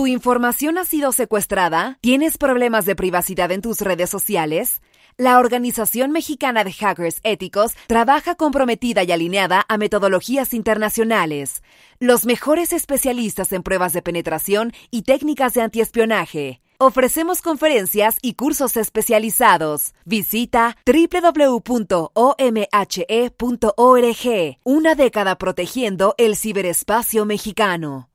¿Tu información ha sido secuestrada? ¿Tienes problemas de privacidad en tus redes sociales? La Organización Mexicana de Hackers Éticos trabaja comprometida y alineada a metodologías internacionales, los mejores especialistas en pruebas de penetración y técnicas de antiespionaje. Ofrecemos conferencias y cursos especializados. Visita www.omhe.org, una década protegiendo el ciberespacio mexicano.